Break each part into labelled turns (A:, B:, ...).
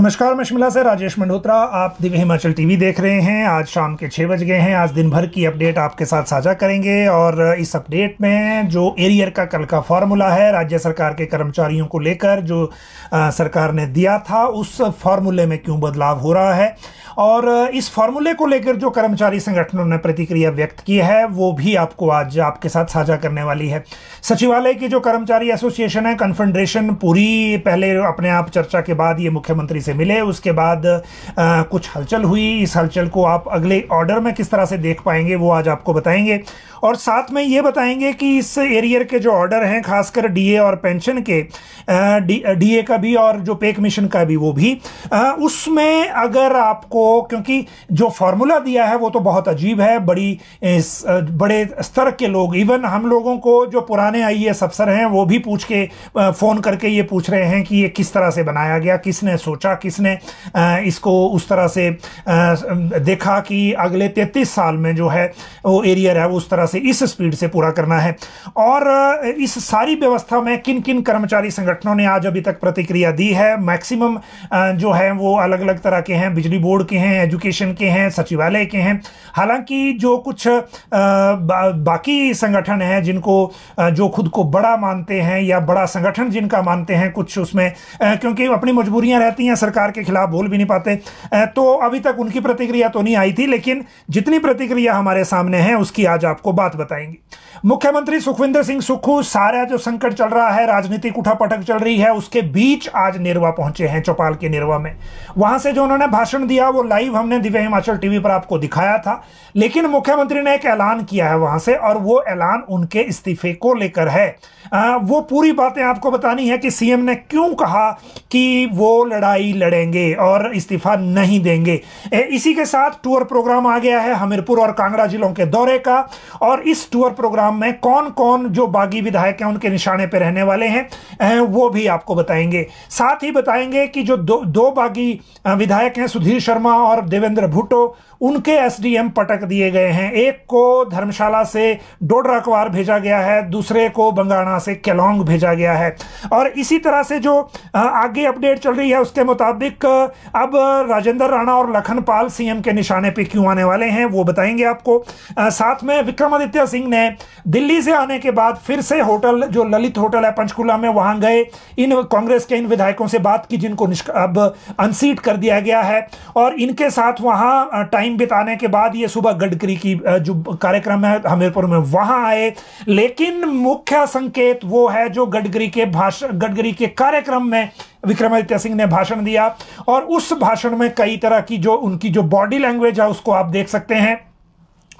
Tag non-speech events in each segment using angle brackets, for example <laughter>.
A: नमस्कार मैं शिमला से राजेश मंडोत्रा आप दिव्य हिमाचल टीवी देख रहे हैं आज शाम के छः बज गए हैं आज दिन भर की अपडेट आपके साथ साझा करेंगे और इस अपडेट में जो एरियर का कल का फार्मूला है राज्य सरकार के कर्मचारियों को लेकर जो आ, सरकार ने दिया था उस फार्मूले में क्यों बदलाव हो रहा है और इस फॉर्मूले को लेकर जो कर्मचारी संगठनों ने प्रतिक्रिया व्यक्त की है वो भी आपको आज आपके साथ साझा करने वाली है सचिवालय की जो कर्मचारी एसोसिएशन है कन्फेडरेशन पूरी पहले अपने आप चर्चा के बाद ये मुख्यमंत्री से मिले उसके बाद आ, कुछ हलचल हुई इस हलचल को आप अगले ऑर्डर में किस तरह से देख पाएंगे वो आज आपको बताएंगे और साथ में ये बताएंगे कि इस एरियर के जो ऑर्डर हैं खासकर डीए और पेंशन के डीए का भी और जो पे कमीशन का भी वो भी उसमें अगर आपको क्योंकि जो फॉर्मूला दिया है वो तो बहुत अजीब है बड़ी इस, बड़े स्तर के लोग इवन हम लोगों को जो पुराने आई अफसर हैं वो भी पूछ के फ़ोन करके ये पूछ रहे हैं कि ये किस तरह से बनाया गया किसने सोचा किसने इसको उस तरह से देखा कि अगले तैतीस साल में जो है वो एरियर है वो उस तरह से इस स्पीड से पूरा करना है और इस सारी व्यवस्था में किन किन कर्मचारी संगठनों ने आज अभी तक प्रतिक्रिया दी है मैक्सिमम जो है वो अलग अलग तरह के हैं बिजली बोर्ड के हैं एजुकेशन के हैं सचिवालय के हैं हालांकि जो कुछ बाकी संगठन हैं जिनको जो खुद को बड़ा मानते हैं या बड़ा संगठन जिनका मानते हैं कुछ उसमें क्योंकि अपनी मजबूरियां रहती हैं सरकार के खिलाफ बोल भी नहीं पाते तो अभी तक उनकी प्रतिक्रिया तो नहीं आई थी लेकिन जितनी प्रतिक्रिया हमारे सामने है उसकी आज आपको बात बताएंगे मुख्यमंत्री सुखविंदर सिंह सुक्खू सारा जो संकट चल रहा है राजनीतिक उठापटक चल रही है उसके बीच आज निर्वा पहुंचे हैं चौपाल के निर्वा में वहां से जो उन्होंने भाषण दिया वो लाइव हमने दिव्य हिमाचल टीवी पर आपको दिखाया था लेकिन मुख्यमंत्री ने एक ऐलान किया है वहां से और वो ऐलान उनके इस्तीफे को लेकर है आ, वो पूरी बातें आपको बतानी है कि सीएम ने क्यों कहा कि वो लड़ाई लड़ेंगे और इस्तीफा नहीं देंगे ए, इसी के साथ टूर प्रोग्राम आ गया है हमीरपुर और कांगड़ा जिलों के दौरे का और इस टूर प्रोग्राम प्रोग्राम में कौन कौन जो बागी विधायक हैं उनके निशाने पर रहने वाले हैं वो भी आपको बताएंगे साथ ही बताएंगे कि जो दो दो बागी विधायक हैं सुधीर शर्मा और देवेंद्र भुट्टो उनके एसडीएम पटक दिए गए हैं एक को धर्मशाला से डोडराकवार भेजा गया है दूसरे को बंगाणा से केलोंग भेजा गया है और इसी तरह से जो आगे अपडेट चल रही है उसके मुताबिक अब राजेंद्र राणा और लखनपाल सीएम के निशाने पर क्यों आने वाले हैं वो बताएंगे आपको साथ में विक्रमादित्य सिंह ने दिल्ली से आने के बाद फिर से होटल जो ललित होटल है पंचकुला में वहां गए इन कांग्रेस के इन विधायकों से बात की जिनको अब अनसीट कर दिया गया है और इनके साथ वहां टाइम बिताने के बाद ये सुबह गडकरी की जो कार्यक्रम है हमीरपुर में वहां आए लेकिन मुख्य संकेत वो है जो गडकरी के भाषण गडकरी के कार्यक्रम में विक्रमादित्य सिंह ने भाषण दिया और उस भाषण में कई तरह की जो उनकी जो बॉडी लैंग्वेज है उसको आप देख सकते हैं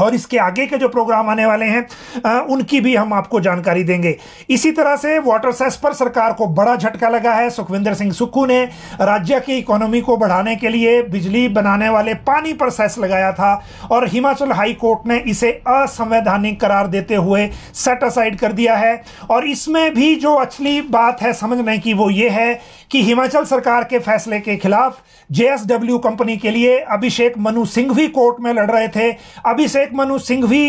A: और इसके आगे के जो प्रोग्राम आने वाले हैं आ, उनकी भी हम आपको जानकारी देंगे इसी तरह से वाटर सेस पर सरकार को बड़ा झटका लगा है सुखविंदर सिंह सुक्खू ने राज्य की इकोनॉमी को बढ़ाने के लिए बिजली बनाने वाले पानी पर सेस लगाया था और हिमाचल हाई कोर्ट ने इसे असंवैधानिक करार देते हुए सेट असाइड कर दिया है और इसमें भी जो असली बात है समझने की वो ये है कि हिमाचल सरकार के फैसले के खिलाफ जेएसडब्ल्यू कंपनी के लिए अभिषेक मनु सिंह भी कोर्ट में लड़ रहे थे अभिषेक मनु सिंह भी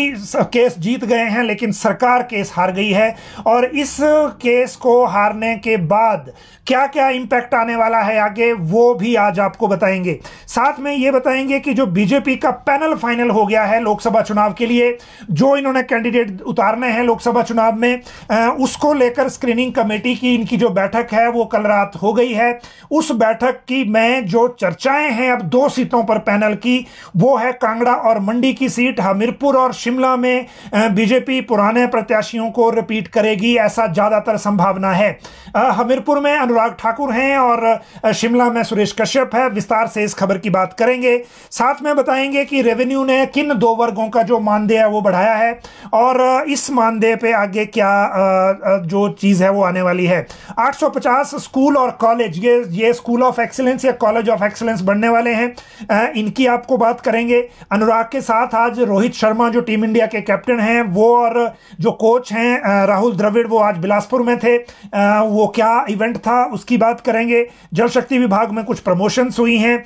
A: केस जीत गए हैं लेकिन सरकार केस हार गई है और इस केस को हारने के बाद क्या क्या इंपैक्ट आने वाला है आगे वो भी आज आपको बताएंगे साथ में ये बताएंगे कि जो बीजेपी का पैनल फाइनल हो गया है लोकसभा चुनाव के लिए जो इन्होंने कैंडिडेट उतारने हैं लोकसभा चुनाव में उसको लेकर स्क्रीनिंग कमेटी की इनकी जो बैठक है वो कल रात हो गई है उस बैठक की मैं जो चर्चाएं हैं अब दो सीटों पर पैनल की वो है कांगड़ा और मंडी की सीट हमीरपुर और शिमला में बीजेपी पुराने प्रत्याशियों को रिपीट करेगी ऐसा ज़्यादातर संभावना है हमीरपुर में अनुराग ठाकुर हैं और शिमला में सुरेश कश्यप है विस्तार से इस खबर की बात करेंगे साथ में बताएंगे कि रेवेन्यू ने किन दो वर्गों का जो मानदेय है वो बढ़ाया है और इस मानदेय पे आगे क्या जो चीज़ है वो आने वाली है 850 स्कूल और कॉलेज ये ये स्कूल ऑफ एक्सीलेंस या कॉलेज ऑफ एक्सीलेंस बनने वाले हैं इनकी आपको बात करेंगे अनुराग के साथ आज रोहित शर्मा जो टीम इंडिया के कैप्टन हैं वो और जो कोच हैं राहुल द्रविड़ वो आज बिलासपुर में थे वो वो क्या इवेंट था उसकी बात करेंगे जल शक्ति विभाग में कुछ प्रमोशंस हुई हैं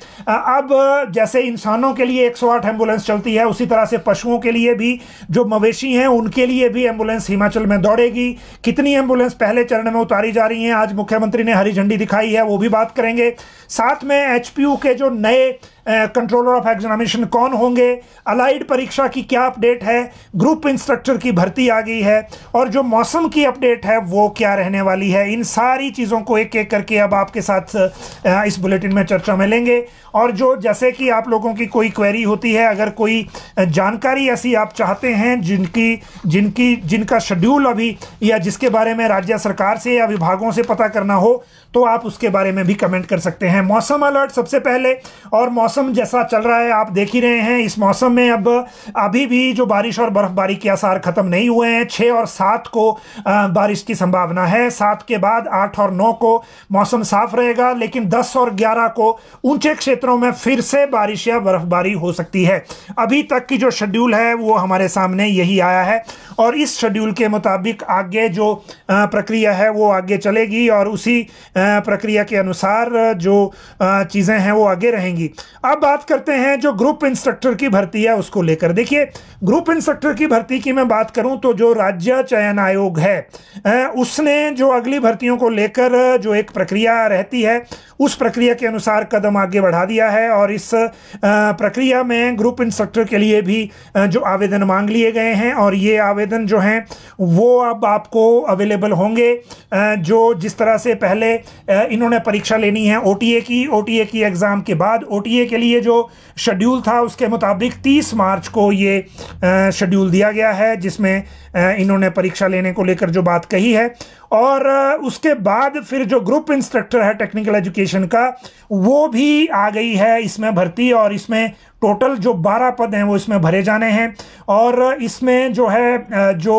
A: अब जैसे इंसानों के लिए 108 एम्बुलेंस चलती है उसी तरह से पशुओं के लिए भी जो मवेशी हैं उनके लिए भी एम्बुलेंस हिमाचल में दौड़ेगी कितनी एम्बुलेंस पहले चरण में उतारी जा रही हैं आज मुख्यमंत्री ने हरी झंडी दिखाई है वो भी बात करेंगे साथ में एच के जो नए कंट्रोलर ऑफ एग्जामिनेशन कौन होंगे अलाइड परीक्षा की क्या अपडेट है ग्रुप इंस्ट्रक्टर की भर्ती आ गई है और जो मौसम की अपडेट है वो क्या रहने वाली है इन सारी चीज़ों को एक एक करके अब आपके साथ इस बुलेटिन में चर्चा में लेंगे और जो जैसे कि आप लोगों की कोई क्वेरी होती है अगर कोई जानकारी ऐसी आप चाहते हैं जिनकी जिनकी जिनका शेड्यूल अभी या जिसके बारे में राज्य सरकार से या विभागों से पता करना हो तो आप उसके बारे में भी कमेंट कर सकते हैं मौसम अलर्ट सबसे पहले और मौसम मौसम जैसा चल रहा है आप देख ही रहे हैं इस मौसम में अब अभी भी जो बारिश और बर्फबारी के आसार खत्म नहीं हुए हैं छः और सात को बारिश की संभावना है सात के बाद आठ और नौ को मौसम साफ रहेगा लेकिन दस और ग्यारह को ऊंचे क्षेत्रों में फिर से बारिश या बर्फबारी हो सकती है अभी तक की जो शेड्यूल है वो हमारे सामने यही आया है और इस शेड्यूल के मुताबिक आगे जो प्रक्रिया है वो आगे चलेगी और उसी प्रक्रिया के अनुसार जो चीज़ें हैं वो आगे रहेंगी अब बात करते हैं जो ग्रुप इंस्ट्रक्टर की भर्ती है उसको लेकर देखिए ग्रुप इंस्ट्रक्टर की भर्ती की मैं बात करूं तो जो राज्य चयन आयोग है उसने जो अगली भर्तियों को लेकर जो एक प्रक्रिया रहती है उस प्रक्रिया के अनुसार कदम आगे बढ़ा दिया है और इस प्रक्रिया में ग्रुप इंस्ट्रक्टर के लिए भी जो आवेदन मांग लिए गए हैं और ये आवेदन जो हैं वो अब आपको अवेलेबल होंगे जो जिस तरह से पहले इन्होंने परीक्षा लेनी है ओ की ओ की एग्ज़ाम के बाद ओ के के लिए जो शेड्यूल था उसके मुताबिक 30 मार्च को ये शेड्यूल दिया गया है जिसमें इन्होंने परीक्षा लेने को लेकर जो बात कही है और उसके बाद फिर जो ग्रुप इंस्ट्रक्टर है टेक्निकल एजुकेशन का वो भी आ गई है इसमें भर्ती और इसमें टोटल जो बारह पद हैं वो इसमें भरे जाने हैं और इसमें जो है जो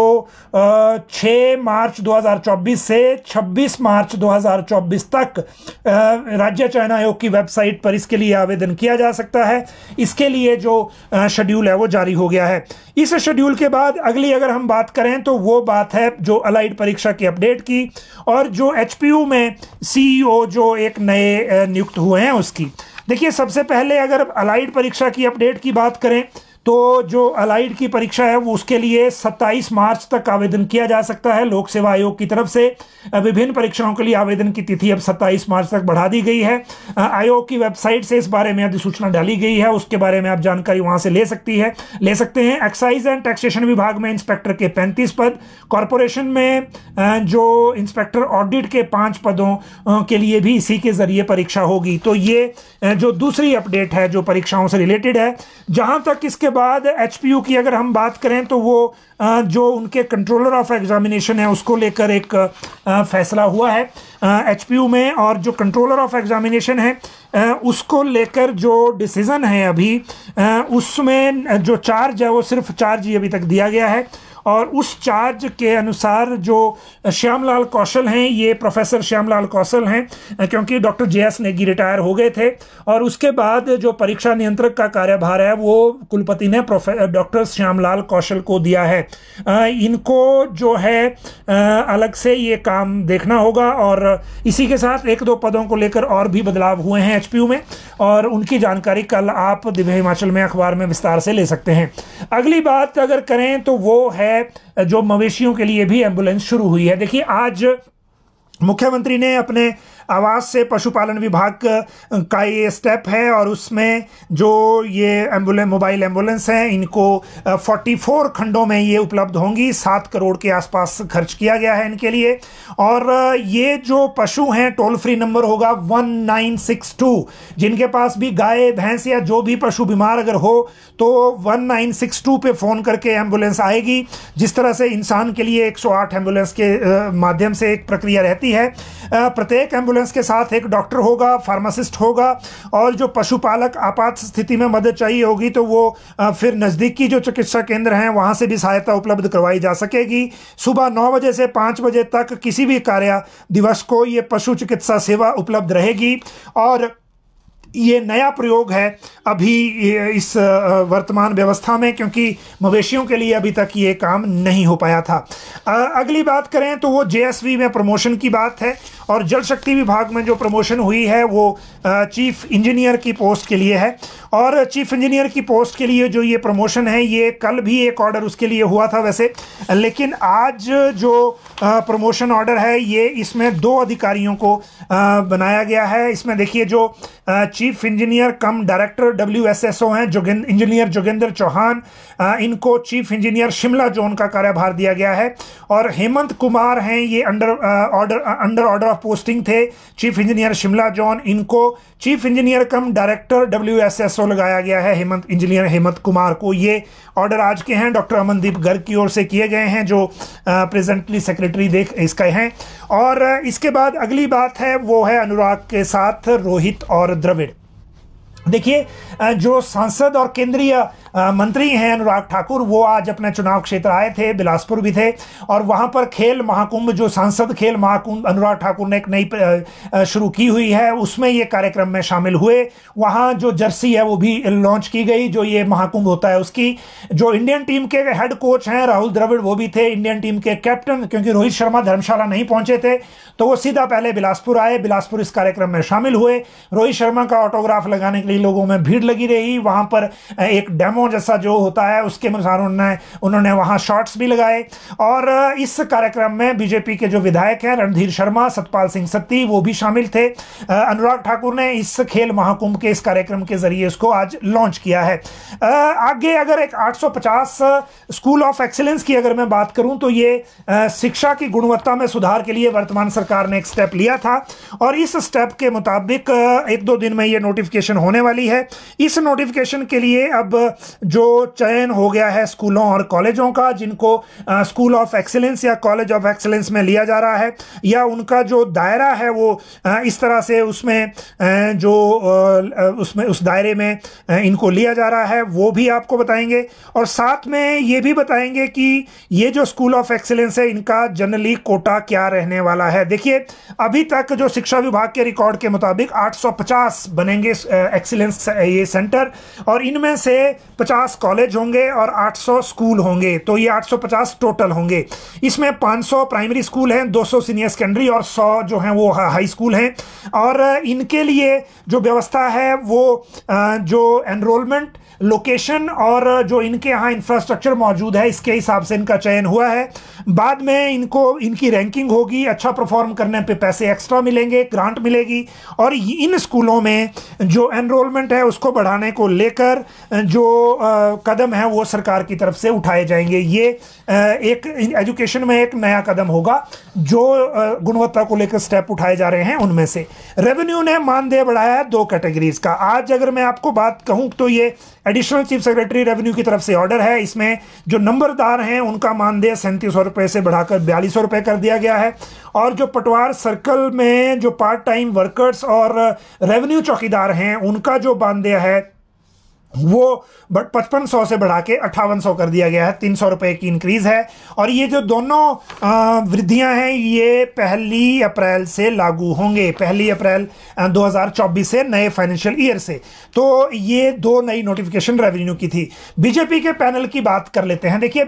A: छः मार्च 2024 से 26 मार्च 2024 तक राज्य चयन आयोग की वेबसाइट पर इसके लिए आवेदन किया जा सकता है इसके लिए जो शेड्यूल है वो जारी हो गया है इस शेड्यूल के बाद अगली अगर हम बात करें तो वो बात है जो अलाइड परीक्षा की अपडेट की और जो एच में सी e जो एक नए नियुक्त हुए हैं उसकी देखिए सबसे पहले अगर अलाइड परीक्षा की अपडेट की बात करें तो जो अलाइड की परीक्षा है वो उसके लिए 27 मार्च तक आवेदन किया जा सकता है लोक सेवा आयोग की तरफ से विभिन्न परीक्षाओं के लिए आवेदन की तिथि अब 27 मार्च तक बढ़ा दी गई है आयोग की वेबसाइट से इस बारे में अधिसूचना डाली गई है उसके बारे में आप जानकारी वहां से ले सकती है ले सकते हैं एक्साइज एंड टैक्सेशन विभाग में इंस्पेक्टर के पैंतीस पद कॉरपोरेशन में जो इंस्पेक्टर ऑडिट के पांच पदों के लिए भी इसी के जरिए परीक्षा होगी तो ये जो दूसरी अपडेट है जो परीक्षाओं से रिलेटेड है जहां तक इसके बाद एच की अगर हम बात करें तो वो जो उनके कंट्रोलर ऑफ एग्जामिनेशन है उसको लेकर एक फैसला हुआ है एच में और जो कंट्रोलर ऑफ एग्जामिनेशन है उसको लेकर जो डिसीज़न है अभी उसमें जो चार्ज है वो सिर्फ चार्ज ही अभी तक दिया गया है और उस चार्ज के अनुसार जो श्यामलाल कौशल हैं ये प्रोफेसर श्यामलाल कौशल हैं क्योंकि doctor J S Negi retire हो गए थे और उसके बाद जो परीक्षा नियंत्रक का कार्यभार है वो कुलपति ने प्रोफे डॉक्टर श्यामलाल कौशल को दिया है इनको जो है अलग से ये काम देखना होगा और इसी के साथ एक दो पदों को लेकर और भी बदलाव हुए हैं एच में और उनकी जानकारी कल आप दिव्य हिमाचल में अखबार में विस्तार से ले सकते हैं अगली बात अगर करें तो वो है जो मवेशियों के लिए भी एम्बुलेंस शुरू हुई है देखिए आज मुख्यमंत्री ने अपने आवास से पशुपालन विभाग का ये स्टेप है और उसमें जो ये एम्बुलेंस मोबाइल एम्बुलेंस हैं इनको 44 खंडों में ये उपलब्ध होंगी सात करोड़ के आसपास खर्च किया गया है इनके लिए और ये जो पशु हैं टोल फ्री नंबर होगा 1962 जिनके पास भी गाय भैंस या जो भी पशु बीमार अगर हो तो 1962 पे फ़ोन करके एम्बुलेंस आएगी जिस तरह से इंसान के लिए एक एम्बुलेंस के माध्यम से एक प्रक्रिया रहती सकती है प्रत्येक एम्बुलेंस के साथ एक डॉक्टर होगा फार्मासिस्ट होगा और जो पशुपालक आपात स्थिति में मदद चाहिए होगी तो वो फिर नज़दीकी जो चिकित्सा केंद्र हैं वहाँ से भी सहायता उपलब्ध करवाई जा सकेगी सुबह नौ बजे से पाँच बजे तक किसी भी कार्य दिवस को ये पशु चिकित्सा सेवा उपलब्ध रहेगी और ये नया प्रयोग है अभी इस वर्तमान व्यवस्था में क्योंकि मवेशियों के लिए अभी तक ये काम नहीं हो पाया था अगली बात करें तो वो जे में प्रमोशन की बात है और जल शक्ति विभाग में जो प्रमोशन हुई है वो चीफ इंजीनियर की पोस्ट के लिए है और चीफ इंजीनियर की पोस्ट के लिए जो ये प्रमोशन है ये कल भी एक ऑर्डर उसके लिए हुआ था वैसे लेकिन आज जो प्रमोशन ऑर्डर है ये इसमें दो अधिकारियों को बनाया गया है इसमें देखिए जो chief chief engineer cum director W S S O हैं इंजीनियर जोगेंद्र चौहान इनको चीफ इंजीनियर शिमला जोन का कार्यभार दिया गया है और हेमंत कुमार हैं ये under order under order of posting थे चीफ इंजीनियर शिमला जोन इनको chief engineer cum director W S S O लगाया गया है हेमंत इंजीनियर हेमंत कुमार को ये ऑर्डर आज के हैं डॉक्टर अमनदीप गर्ग की ओर से किए गए हैं जो प्रेजेंटली सेक्रेटरी देख इसका हैं और इसके बाद अगली बात है वो है अनुराग के साथ रोहित और द्रविड़ देखिए जो सांसद और केंद्रीय मंत्री हैं अनुराग ठाकुर वो आज अपने चुनाव क्षेत्र आए थे बिलासपुर भी थे और वहाँ पर खेल महाकुंभ जो सांसद खेल महाकुंभ अनुराग ठाकुर ने एक नई शुरू की हुई है उसमें ये कार्यक्रम में शामिल हुए वहाँ जो जर्सी है वो भी लॉन्च की गई जो ये महाकुंभ होता है उसकी जो इंडियन टीम के हेड कोच हैं राहुल द्रविड़ वो भी थे इंडियन टीम के कैप्टन क्योंकि रोहित शर्मा धर्मशाला नहीं पहुँचे थे तो वो सीधा पहले बिलासपुर आए बिलासपुर इस कार्यक्रम में शामिल हुए रोहित शर्मा का ऑटोग्राफ लगाने के लिए बड़ी लोगों में भीड़ लगी रही वहां पर एक डेमो जैसा जो होता है उसके अनुसार उन्होंने उन्होंने वहां शॉर्ट्स भी लगाए और इस कार्यक्रम में बीजेपी के जो विधायक हैं रणधीर शर्मा सतपाल सिंह सत्ती वो भी शामिल थे अनुराग ठाकुर ने इस खेल महाकुंभ के इस कार्यक्रम के जरिए इसको आज लॉन्च किया है आगे अगर एक 850 स्कूल ऑफ एक्सीलेंस की अगर मैं बात करूं तो ये शिक्षा की गुणवत्ता में सुधार के लिए वर्तमान सरकार ने एक स्टेप लिया था और इस स्टेप के मुताबिक एक दो दिन में ये नोटिफिकेशन होने वाली है इस नोटिफिकेशन के लिए अब जो चयन हो गया है स्कूलों और कॉलेजों का जिनको स्कूल ऑफ एक्सीलेंस या कॉलेज ऑफ एक्सीलेंस में लिया जा रहा है या उनका जो दायरा है वो इस तरह से उसमें जो उसमें उस दायरे में इनको लिया जा रहा है वो भी आपको बताएंगे और साथ में ये भी बताएंगे कि ये जो स्कूल ऑफ एक्सीलेंस है इनका जनरली कोटा क्या रहने वाला है देखिए अभी तक जो शिक्षा विभाग के रिकॉर्ड के मुताबिक 850 बनेंगे एक्सीलेंस ये सेंटर और इनमें से 50 कॉलेज होंगे और 800 स्कूल होंगे तो ये 850 टोटल होंगे इसमें 500 प्राइमरी स्कूल हैं 200 सीनियर सेकेंडरी और 100 जो हैं वो हाई स्कूल हैं और इनके लिए जो व्यवस्था है वो जो एनरोलमेंट लोकेशन और uh, जो इनके यहाँ इंफ्रास्ट्रक्चर मौजूद है इसके हिसाब से इनका चयन हुआ है बाद में इनको इनकी रैंकिंग होगी अच्छा परफॉर्म करने पे पैसे एक्स्ट्रा मिलेंगे ग्रांट मिलेगी और इन स्कूलों में जो एनरोलमेंट है उसको बढ़ाने को लेकर uh, जो uh, कदम है वो सरकार की तरफ से उठाए जाएंगे ये एक एजुकेशन में एक नया कदम होगा जो गुणवत्ता को लेकर स्टेप उठाए जा रहे हैं उनमें से रेवेन्यू ने मानदेय बढ़ाया है दो कैटेगरीज का आज अगर मैं आपको बात कहूँ तो ये एडिशनल चीफ सेक्रेटरी रेवेन्यू की तरफ से ऑर्डर है इसमें जो नंबरदार हैं उनका मानदेय सैंतीस सौ रुपये से बढ़ाकर बयालीस सौ रुपये कर दिया गया है और जो पटवार सर्कल में जो पार्ट टाइम वर्कर्स और रेवेन्यू चौकीदार हैं उनका जो मानदेय है वो बट पचपन सौ से बढ़ा के अट्ठावन सौ कर दिया गया है तीन सौ रुपये की इंक्रीज़ है और ये जो दोनों वृद्धियां हैं ये पहली अप्रैल से लागू होंगे पहली अप्रैल 2024 से नए फाइनेंशियल ईयर से तो ये दो नई नोटिफिकेशन रेवेन्यू की थी बीजेपी के पैनल की बात कर लेते हैं देखिए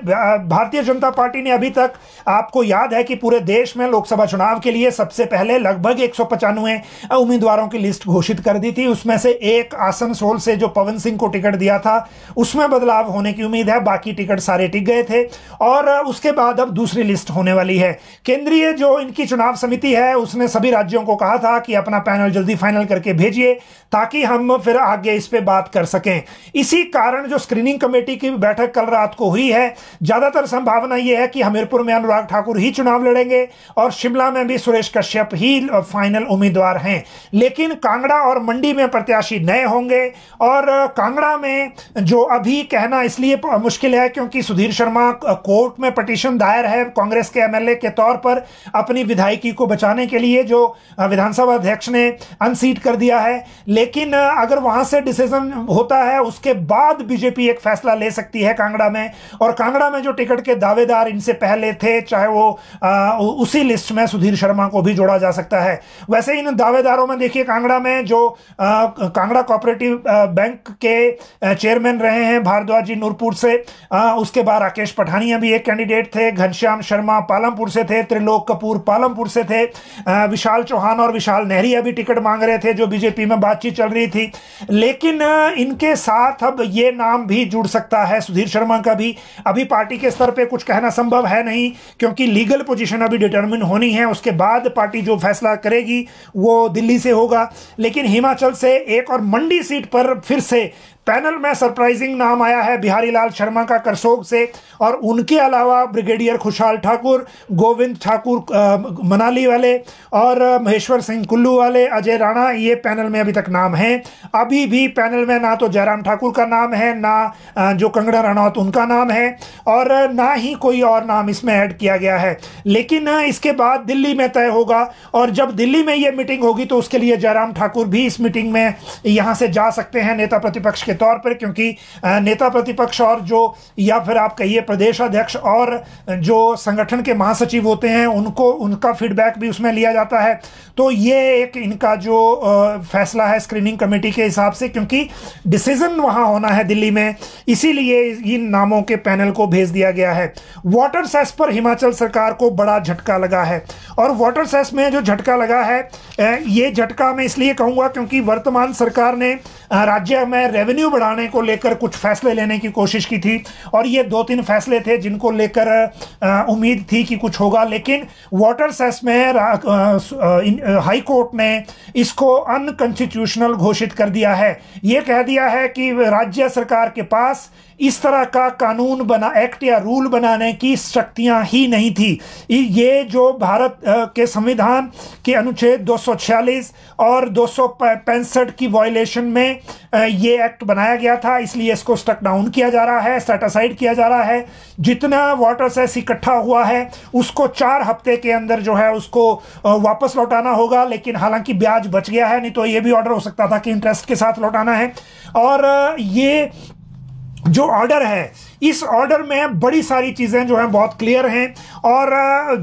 A: भारतीय जनता पार्टी ने अभी तक आपको याद है कि पूरे देश में लोकसभा चुनाव के लिए सबसे पहले लगभग एक उम्मीदवारों की लिस्ट घोषित कर दी थी उसमें से एक आसनसोल से जो पवन सिंह को टिकट दिया था उसमें बदलाव होने की उम्मीद है बाकी टिकट सारे टिक गए थे और उसके बाद अब दूसरी लिस्ट होने वाली है केंद्रीय जो इनकी चुनाव समिति है उसने सभी राज्यों को कहा था कि अपना पैनल जल्दी फाइनल करके भेजिए ताकि हम फिर आगे इस पर बात कर सकें इसी कारण जो स्क्रीनिंग कमेटी की बैठक कल रात को हुई है ज्यादातर संभावना यह है कि हमीरपुर में अनुराग ठाकुर ही चुनाव लड़ेंगे और शिमला में भी सुरेश कश्यप ही फाइनल उम्मीदवार हैं लेकिन कांगड़ा और मंडी में प्रत्याशी नए होंगे और कांगड़ा कोटा में जो अभी कहना इसलिए मुश्किल है क्योंकि सुधीर शर्मा कोर्ट में पटिशन दायर है कांग्रेस के एमएलए के तौर पर अपनी विधायकी को बचाने के लिए जो विधानसभा अध्यक्ष ने अनसीट कर दिया है लेकिन अगर वहां से डिसीजन होता है उसके बाद बीजेपी एक फैसला ले सकती है कांगड़ा में और कांगड़ा में जो टिकट के दावेदार इनसे पहले थे चाहे वो आ, उसी लिस्ट में सुधीर शर्मा को भी जोड़ा जा सकता है वैसे इन दावेदारों में देखिए कांगड़ा में जो कांगड़ा कोऑपरेटिव बैंक के चेयरमैन रहे हैं भारद्वाज जी नूरपुर से आ, उसके बाद राकेश पठानिया भी एक कैंडिडेट थे घनश्याम शर्मा पालमपुर से थे त्रिलोक कपूर पालमपुर से थे आ, विशाल चौहान और विशाल नेहरी अभी टिकट मांग रहे थे जो बीजेपी में बातचीत चल रही थी लेकिन इनके साथ अब ये नाम भी जुड़ सकता है सुधीर शर्मा का भी अभी पार्टी के स्तर पर कुछ कहना संभव है नहीं क्योंकि लीगल पोजिशन अभी डिटर्मिन होनी है उसके बाद पार्टी जो फैसला करेगी वो दिल्ली से होगा लेकिन हिमाचल से एक और मंडी सीट पर फिर से पैनल में सरप्राइजिंग नाम आया है बिहारी लाल शर्मा का करसोग से और उनके अलावा ब्रिगेडियर खुशहाल ठाकुर गोविंद ठाकुर मनाली वाले और महेश्वर सिंह कुल्लू वाले अजय राणा ये पैनल में अभी तक नाम हैं अभी भी पैनल में ना तो जयराम ठाकुर का नाम है ना जो कंगड़ा रणौत उनका नाम है और ना ही कोई और नाम इसमें ऐड किया गया है लेकिन इसके बाद दिल्ली में तय होगा और जब दिल्ली में ये मीटिंग होगी तो उसके लिए जयराम ठाकुर भी इस मीटिंग में यहाँ से जा सकते हैं नेता प्रतिपक्ष के तौर पर क्योंकि नेता प्रतिपक्ष और जो या फिर आप कहिए प्रदेश अध्यक्ष और जो संगठन के महासचिव होते हैं उनको उनका फीडबैक भी उसमें लिया जाता है तो ये एक इनका जो फैसला है स्क्रीनिंग कमेटी के हिसाब से क्योंकि डिसीजन वहाँ होना है दिल्ली में इसीलिए इन नामों के पैनल को भेज दिया गया है वाटर सेस पर हिमाचल सरकार को बड़ा झटका लगा है और वाटर सेस में जो झटका लगा है ये झटका मैं इसलिए कहूँगा क्योंकि वर्तमान सरकार ने राज्य में रेवेन्यू बढ़ाने को लेकर कुछ फैसले लेने की कोशिश की थी और ये दो तीन फैसले थे जिनको लेकर उम्मीद थी कि कुछ होगा लेकिन वाटर सेस में हाई कोर्ट ने इसको अनकॉन्स्टिट्यूशनल घोषित कर दिया है ये कह दिया है कि राज्य सरकार के पास इस तरह का कानून बना एक्ट या रूल बनाने की शक्तियां ही नहीं थी ये जो भारत के संविधान के अनुच्छेद 246 और दो की वॉयलेशन में ये एक्ट बनाया गया था इसलिए इसको स्टक डाउन किया जा रहा है सेटासाइड किया जा रहा है जितना वाटर सेस इकट्ठा हुआ है उसको चार हफ्ते के अंदर जो है उसको वापस लौटाना होगा लेकिन हालांकि ब्याज बच गया है नहीं तो ये भी ऑर्डर हो सकता था कि इंटरेस्ट के साथ लौटाना है और ये जो ऑर्डर है इस ऑर्डर में बड़ी सारी चीज़ें जो हैं बहुत क्लियर हैं और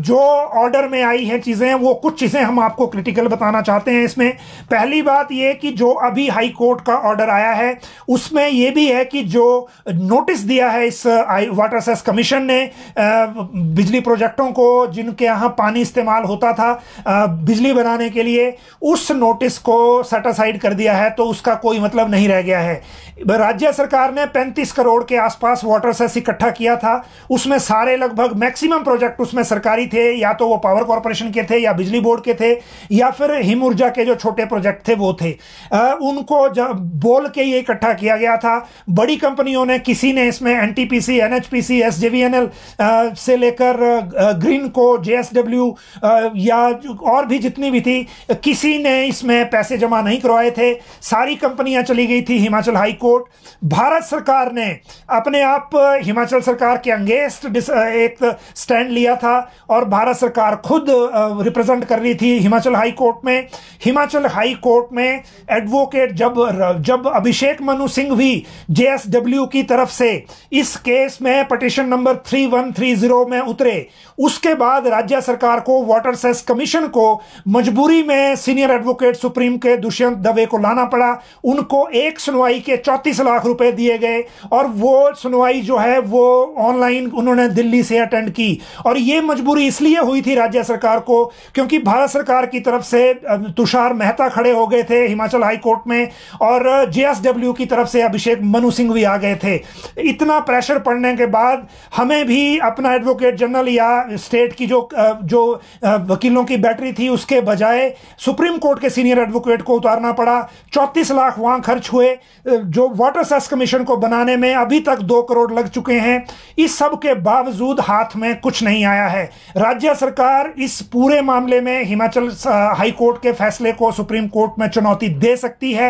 A: जो ऑर्डर में आई हैं चीज़ें वो कुछ चीज़ें हम आपको क्रिटिकल बताना चाहते हैं इसमें पहली बात ये कि जो अभी हाई कोर्ट का ऑर्डर आया है उसमें ये भी है कि जो नोटिस दिया है इस वाटर सेस कमीशन ने बिजली प्रोजेक्टों को जिनके यहाँ पानी इस्तेमाल होता था बिजली बनाने के लिए उस नोटिस को सेटासाइड कर दिया है तो उसका कोई मतलब नहीं रह गया है राज्य सरकार ने पैंतीस करोड़ के आसपास वाटर सेस इकट्ठा किया था उसमें सारे लगभग मैक्सिमम प्रोजेक्ट उसमें सरकारी थे या तो वो पावर कॉरपोरेशन के थे या बिजली बोर्ड के थे या फिर हिम ऊर्जा के जो छोटे प्रोजेक्ट थे वो थे आ, उनको जब बोल के ये इकट्ठा किया गया था बड़ी कंपनियों ने किसी ने इसमें N T P C N H P C S J V N L से लेकर ग्रीन को जे एस डब्ल्यू या और भी जितनी भी थी किसी ने इसमें पैसे जमा नहीं करवाए थे सारी कंपनियां चली गई थी हिमाचल हाईकोर्ट भारत सरकार ने अपने आप हिमाचल सरकार के अंगेंस्ट एक स्टैंड लिया था और भारत सरकार खुद रिप्रेजेंट कर रही थी हिमाचल हाई कोर्ट में हिमाचल हाई कोर्ट में एडवोकेट जब जब अभिषेक मनु सिंह भी जेएसडब्ल्यू की तरफ से इस केस में पटिशन नंबर 3130 में उतरे उसके बाद राज्य सरकार को वाटर सेस कमीशन को मजबूरी में सीनियर एडवोकेट सुप्रीम के दुष्यंत दवे को लाना पड़ा उनको एक सुनवाई के चौतीस लाख रुपए दिए गए और वो सुनवाई जो है वो ऑनलाइन उन्होंने दिल्ली से अटेंड की और ये मजबूरी इसलिए हुई थी राज्य सरकार को क्योंकि भारत सरकार की तरफ से तुषार मेहता खड़े हो गए थे हिमाचल हाई कोर्ट में और जेएसडब्ल्यू की तरफ से अभिषेक मनु सिंह भी आ गए थे इतना प्रेशर पड़ने के बाद हमें भी अपना एडवोकेट जनरल या स्टेट की जो जो वकीलों की बैटरी थी उसके बजाय सुप्रीम कोर्ट के सीनियर एडवोकेट को उतारना पड़ा चौंतीस लाख वहां खर्च हुए जो वाटर सेस कमीशन को बनाने करने में अभी तक दो करोड़ लग चुके हैं इस सब के बावजूद हाथ में कुछ नहीं आया है राज्य सरकार इस पूरे मामले में हिमाचल हाई कोर्ट के फैसले को सुप्रीम कोर्ट में चुनौती दे सकती है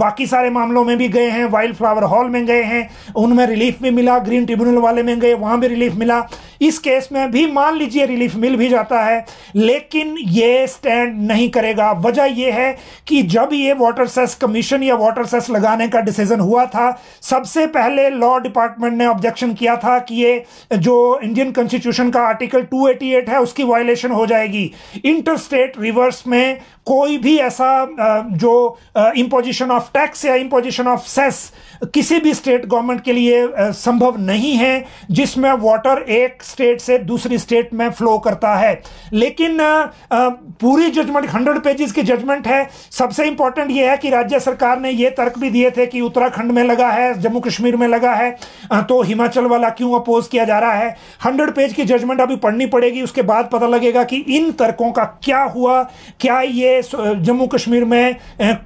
A: बाकी सारे मामलों में भी गए हैं वाइल्ड फ्लावर हॉल में गए हैं उनमें रिलीफ भी मिला ग्रीन ट्रिब्यूनल वाले में गए वहां भी रिलीफ मिला इस केस में भी मान लीजिए रिलीफ मिल भी जाता है लेकिन ये स्टैंड नहीं करेगा वजह यह है कि जब ये वाटर सेस कमीशन या वाटर सेस लगाने का डिसीजन हुआ था सबसे पहले लॉ डिपार्टमेंट ने ऑब्जेक्शन किया था कि ये जो इंडियन कॉन्स्टिट्यूशन का आर्टिकल 288 है उसकी वायलेशन हो जाएगी इंटर स्टेट रिवर्स में कोई भी ऐसा जो इम्पोजिशन ऑफ टैक्स या इम्पोजिशन ऑफ सेस किसी भी स्टेट गवर्नमेंट के लिए संभव नहीं है जिसमें वाटर एक स्टेट से दूसरी स्टेट में फ्लो करता है लेकिन पूरी जजमेंट हंड्रेड पेजेस की जजमेंट है सबसे इंपॉर्टेंट यह है कि राज्य सरकार ने यह तर्क भी दिए थे कि उत्तराखंड में लगा है जम्मू कश्मीर में लगा है तो हिमाचल वाला क्यों अपोज किया जा रहा है हंड्रेड पेज की जजमेंट अभी पढ़नी पड़ेगी उसके बाद पता लगेगा कि इन तर्कों का क्या हुआ क्या ये जम्मू कश्मीर में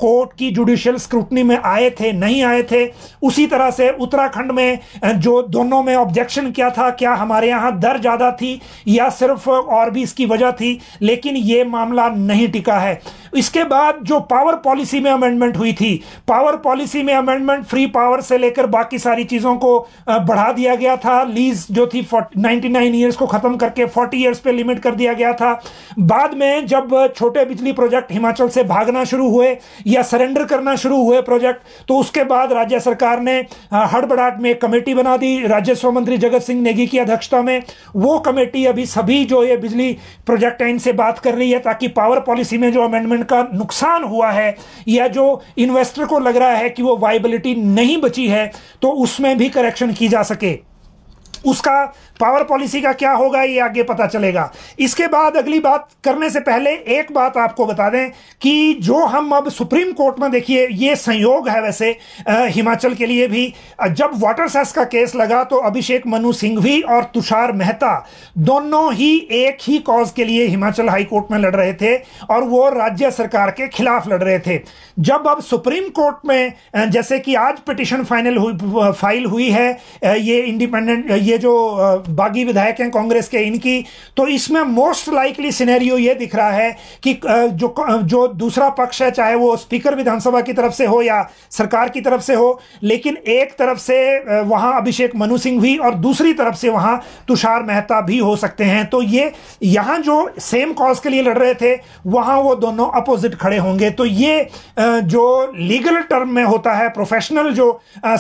A: कोर्ट की जुडिशियल स्क्रूटनी में आए थे नहीं आए थे उसी तरह से उत्तराखंड में जो दोनों में ऑब्जेक्शन किया था क्या हमारे यहाँ दर ज़्यादा थी या सिर्फ और भी इसकी वजह थी लेकिन ये मामला नहीं टिका है इसके बाद जो पावर पॉलिसी में अमेंडमेंट हुई थी पावर पॉलिसी में अमेंडमेंट फ्री पावर से लेकर बाकी सारी चीजों को बढ़ा दिया गया था लीज जो थी नाइनटी नाइन ईयर्स को खत्म करके फोर्टी ईयर्स पे लिमिट कर दिया गया था बाद में जब छोटे बिजली प्रोजेक्ट हिमाचल से भागना शुरू हुए या सरेंडर करना शुरू हुए प्रोजेक्ट तो उसके बाद राज्य सरकार ने हड़बड़ाहट में कमेटी बना दी राजस्व मंत्री जगत सिंह नेगी की अध्यक्षता में वो कमेटी अभी सभी जो ये बिजली प्रोजेक्ट है से बात कर रही है ताकि पावर पॉलिसी में जो अमेंडमेंट का नुकसान हुआ है या जो इन्वेस्टर को लग रहा है कि वो वाइबिलिटी नहीं बची है तो उसमें भी करेक्शन की जा सके उसका पावर पॉलिसी का क्या होगा ये आगे पता चलेगा इसके बाद अगली बात करने से पहले एक बात आपको बता दें कि जो हम अब सुप्रीम कोर्ट में देखिए ये संयोग है वैसे हिमाचल के लिए भी जब वाटर सेस का केस लगा तो अभिषेक मनु सिंघवी और तुषार मेहता दोनों ही एक ही कॉज के लिए हिमाचल हाई कोर्ट में लड़ रहे थे और वो राज्य सरकार के खिलाफ लड़ रहे थे जब अब सुप्रीम कोर्ट में जैसे कि आज पिटिशन फाइनल हुई फाइल हुई है ये इंडिपेंडेंट ये जो बागी विधायक हैं कांग्रेस के इनकी तो इसमें मोस्ट लाइकली सिनेरियो ये दिख रहा है कि जो जो दूसरा पक्ष है चाहे वो स्पीकर विधानसभा की तरफ से हो या सरकार की तरफ से हो लेकिन एक तरफ से वहां अभिषेक मनु सिंह भी और दूसरी तरफ से वहां तुषार मेहता भी हो सकते हैं तो ये यहां जो सेम कॉज के लिए लड़ रहे थे वहां वो दोनों अपोजिट खड़े होंगे तो ये जो लीगल टर्म में होता है प्रोफेशनल जो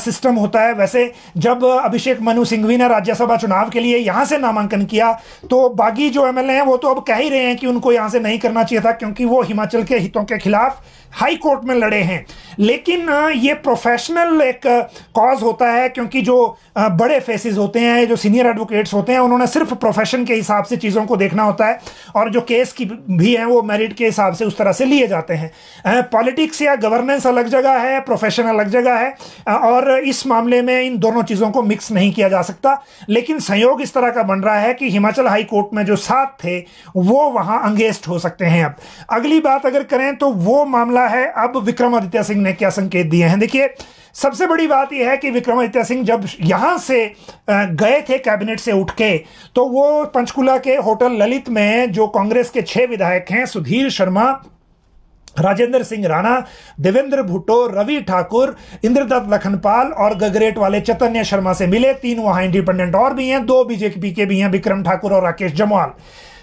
A: सिस्टम होता है वैसे जब अभिषेक मनु सिंघवी ने राज्यसभा चुनाव के लिए यहां से नामांकन किया तो बागी जो एमएलए हैं वो तो अब कह ही रहे हैं कि उनको यहां से नहीं करना चाहिए था क्योंकि वो हिमाचल के हितों के खिलाफ हाई कोर्ट में लड़े हैं लेकिन ये प्रोफेशनल एक कॉज होता है क्योंकि जो बड़े फेसेस होते हैं जो सीनियर एडवोकेट्स होते हैं उन्होंने सिर्फ प्रोफेशन के हिसाब से चीज़ों को देखना होता है और जो केस की भी हैं वो मेरिट के हिसाब से उस तरह से लिए जाते हैं पॉलिटिक्स या गवर्नेंस अलग जगह है प्रोफेशन अलग जगह है और इस मामले में इन दोनों चीज़ों को मिक्स नहीं किया जा सकता लेकिन संयोग इस तरह का बन रहा है कि हिमाचल हाई कोर्ट में जो सात थे वो वहाँ अंगेस्ट हो सकते हैं अब अगली बात अगर करें तो वो मामला रहा है अब विक्रमादित्य सिंह ने क्या संकेत दिए हैं देखिए सबसे बड़ी बात यह है कि विक्रमादित्य सिंह जब यहां से गए थे कैबिनेट से उठ के तो वो पंचकुला के होटल ललित में जो कांग्रेस के छह विधायक हैं सुधीर शर्मा राजेंद्र सिंह राणा देवेंद्र भुट्टो रवि ठाकुर इंद्रदत्त लखनपाल और गगरेट वाले चैतन्य शर्मा से मिले तीन वहां इंडिपेंडेंट और भी हैं दो बीजेपी के भी हैं विक्रम ठाकुर और राकेश जमवाल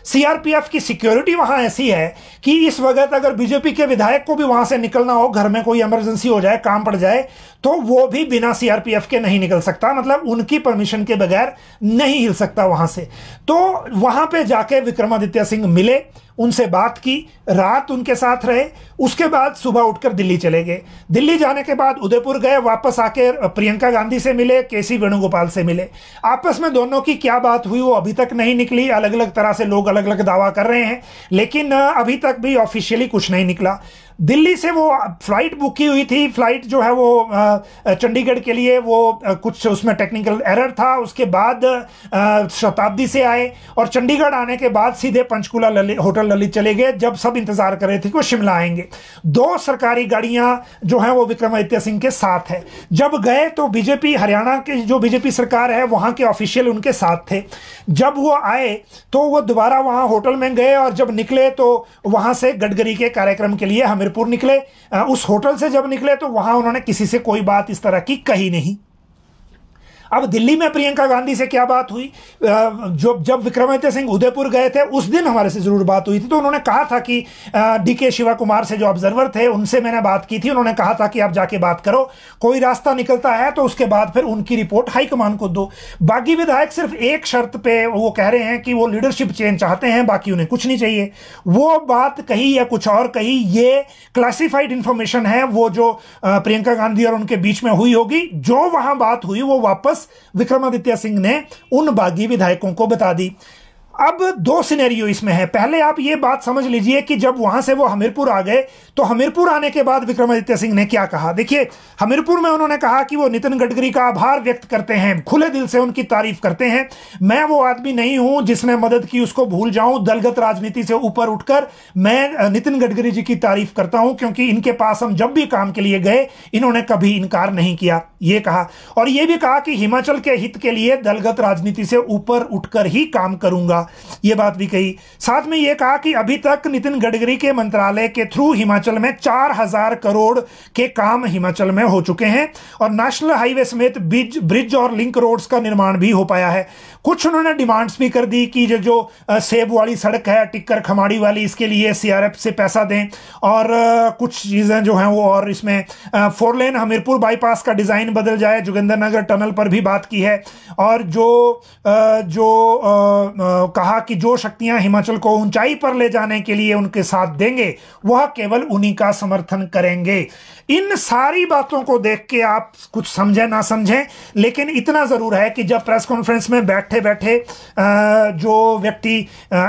A: सीआरपीएफ की सिक्योरिटी वहां ऐसी है कि इस वक्त अगर बीजेपी के विधायक को भी वहां से निकलना हो घर में कोई इमरजेंसी हो जाए काम पड़ जाए तो वो भी बिना सीआरपीएफ के नहीं निकल सकता मतलब उनकी परमिशन के बगैर नहीं हिल सकता वहां से तो वहां पे जाके विक्रमादित्य सिंह मिले उनसे बात की रात उनके साथ रहे उसके बाद सुबह उठकर दिल्ली चले गए दिल्ली जाने के बाद उदयपुर गए वापस आके प्रियंका गांधी से मिले के सी वेणुगोपाल से मिले आपस में दोनों की क्या बात हुई वो अभी तक नहीं निकली अलग अलग तरह से लोग अलग अलग दावा कर रहे हैं लेकिन अभी तक भी ऑफिशियली कुछ नहीं निकला दिल्ली से वो फ्लाइट बुक की हुई थी फ्लाइट जो है वो चंडीगढ़ के लिए वो कुछ उसमें टेक्निकल एरर था उसके बाद शताब्दी से आए और चंडीगढ़ आने के बाद सीधे पंचकूला होटल ललित चले गए जब सब इंतज़ार कर रहे थे कि वो शिमला आएंगे दो सरकारी गाड़ियां जो हैं वो विक्रमादित्य सिंह के साथ है जब गए तो बीजेपी हरियाणा की जो बीजेपी सरकार है वहाँ के ऑफिशियल उनके साथ थे जब वो आए तो वो दोबारा वहाँ होटल में गए और जब निकले तो वहाँ से गडकरी के कार्यक्रम के लिए हमीरपुर जबलपुर निकले उस होटल से जब निकले तो वहां उन्होंने किसी से कोई बात इस तरह की कही नहीं अब दिल्ली में प्रियंका गांधी से क्या बात हुई जो जब विक्रमादित्य सिंह उदयपुर गए थे उस दिन हमारे से ज़रूर बात हुई थी तो उन्होंने कहा था कि डी के शिवा कुमार से जो ऑब्जर्वर थे उनसे मैंने बात की थी उन्होंने कहा था कि आप जाके बात करो कोई रास्ता निकलता है तो उसके बाद फिर उनकी रिपोर्ट हाईकमान को दो बाकी विधायक सिर्फ एक शर्त पे वो कह रहे हैं कि वो लीडरशिप चेंज चाहते हैं बाकी उन्हें कुछ नहीं चाहिए वो बात कही या कुछ और कही ये क्लासिफाइड इंफॉर्मेशन है वो जो प्रियंका गांधी और उनके बीच में हुई होगी जो वहां बात हुई वो वापस विक्रमादित्य सिंह ने उन बागी विधायकों को बता दी अब दो सिनेरियो इसमें है पहले आप ये बात समझ लीजिए कि जब वहां से वो हमीरपुर आ गए तो हमीरपुर आने के बाद विक्रमादित्य सिंह ने क्या कहा देखिए हमीरपुर में उन्होंने कहा कि वो नितिन गडकरी का आभार व्यक्त करते हैं खुले दिल से उनकी तारीफ करते हैं मैं वो आदमी नहीं हूं जिसने मदद की उसको भूल जाऊं दलगत राजनीति से ऊपर उठकर मैं नितिन गडकरी जी की तारीफ करता हूं क्योंकि इनके पास हम जब भी काम के लिए गए इन्होंने कभी इनकार नहीं किया ये कहा और यह भी कहा कि हिमाचल के हित के लिए दलगत राजनीति से ऊपर उठकर ही काम करूंगा ये बात भी कही साथ में ये कहा कि अभी तक नितिन गडकरी के मंत्रालय के थ्रू हिमाचल में चार हजार करोड़ के काम हिमाचल में हो चुके हैं और नेशनल हाईवे समेत ब्रिज ब्रिज और लिंक रोड्स का निर्माण भी हो पाया है कुछ उन्होंने डिमांड्स भी कर दी कि जो जो सेब वाली सड़क है टिक्कर खमाड़ी वाली इसके लिए सीआरएफ से पैसा दें और कुछ चीज़ें जो हैं वो और इसमें फोर लेन हमीरपुर बाईपास का डिज़ाइन बदल जाए जोगिंदर नगर टनल पर भी बात की है और जो जो कहा कि जो शक्तियाँ हिमाचल को ऊंचाई पर ले जाने के लिए उनके साथ देंगे वह केवल उन्हीं का समर्थन करेंगे इन सारी बातों को देख के आप कुछ समझें ना समझें लेकिन इतना ज़रूर है कि जब प्रेस कॉन्फ्रेंस में बैठे बैठे जो व्यक्ति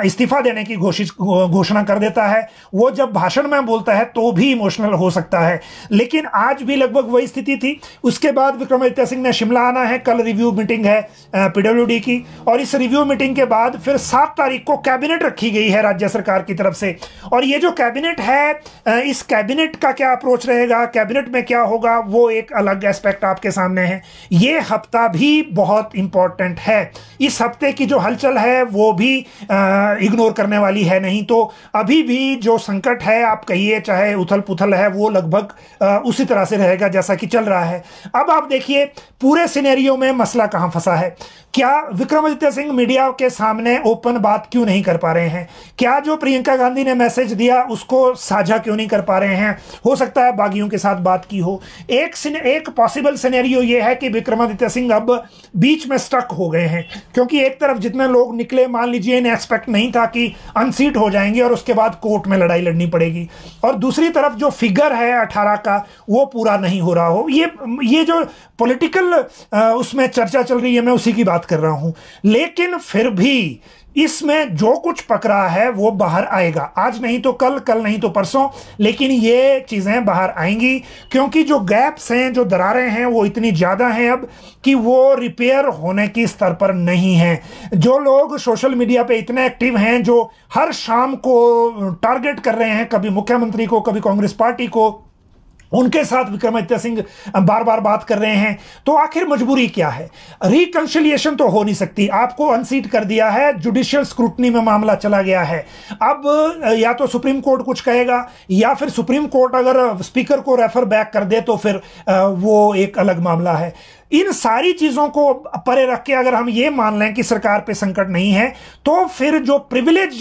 A: इस्तीफा देने की घोषित घोषणा कर देता है वो जब भाषण में बोलता है तो भी इमोशनल हो सकता है लेकिन आज भी लगभग वही स्थिति थी उसके बाद विक्रमादित्य सिंह ने शिमला आना है कल रिव्यू मीटिंग है पीडब्ल्यू की और इस रिव्यू मीटिंग के बाद फिर सात तारीख को कैबिनेट रखी गई है राज्य सरकार की तरफ से और ये जो कैबिनेट है इस कैबिनेट का क्या अप्रोच रहेगा कैबिनेट में क्या होगा वो एक अलग एस्पेक्ट आपके सामने है ये हफ्ता भी बहुत इंपॉर्टेंट है इस हफ्ते की जो हलचल है वो भी इग्नोर करने वाली है नहीं तो अभी भी जो संकट है आप कहिए चाहे उथल पुथल है वो लगभग उसी तरह से रहेगा जैसा कि चल रहा है अब आप देखिए पूरे सिनेरियो में मसला कहाँ फंसा है क्या विक्रमादित्य सिंह मीडिया के सामने ओपन बात क्यों नहीं कर पा रहे हैं क्या जो प्रियंका गांधी ने मैसेज दिया उसको साझा क्यों नहीं कर पा रहे हैं हो सकता है बागियों के साथ बात की हो एक एक पॉसिबल सिनेरियो ये है कि विक्रमादित्य सिंह अब बीच में स्टक हो गए हैं क्योंकि एक तरफ जितने लोग निकले मान लीजिए इन्हें एक्सपेक्ट नहीं था कि अनसीट हो जाएंगे और उसके बाद कोर्ट में लड़ाई लड़नी पड़ेगी और दूसरी तरफ जो फिगर है अठारह का वो पूरा नहीं हो रहा हो ये ये जो पोलिटिकल उसमें चर्चा चल रही है मैं उसी की बात कर रहा हूं लेकिन फिर भी इसमें जो कुछ पक रहा है वो बाहर आएगा आज नहीं तो कल कल नहीं तो परसों लेकिन ये चीज़ें बाहर आएंगी क्योंकि जो गैप्स हैं जो दरारें हैं वो इतनी ज़्यादा हैं अब कि वो रिपेयर होने की स्तर पर नहीं है जो लोग सोशल मीडिया पे इतने एक्टिव हैं जो हर शाम को टारगेट कर रहे हैं कभी मुख्यमंत्री को कभी कांग्रेस पार्टी को उनके साथ विक्रमादित्य सिंह बार बार बात कर रहे हैं तो आखिर मजबूरी क्या है रिकंसिलिएशन तो हो नहीं सकती आपको अनसीट कर दिया है जुडिशियल स्क्रूटनी में मामला चला गया है अब या तो सुप्रीम कोर्ट कुछ कहेगा या फिर सुप्रीम कोर्ट अगर स्पीकर को रेफर बैक कर दे तो फिर वो एक अलग मामला है इन सारी चीजों को परे रख के अगर हम ये मान लें कि सरकार पे संकट नहीं है तो फिर जो प्रिविलेज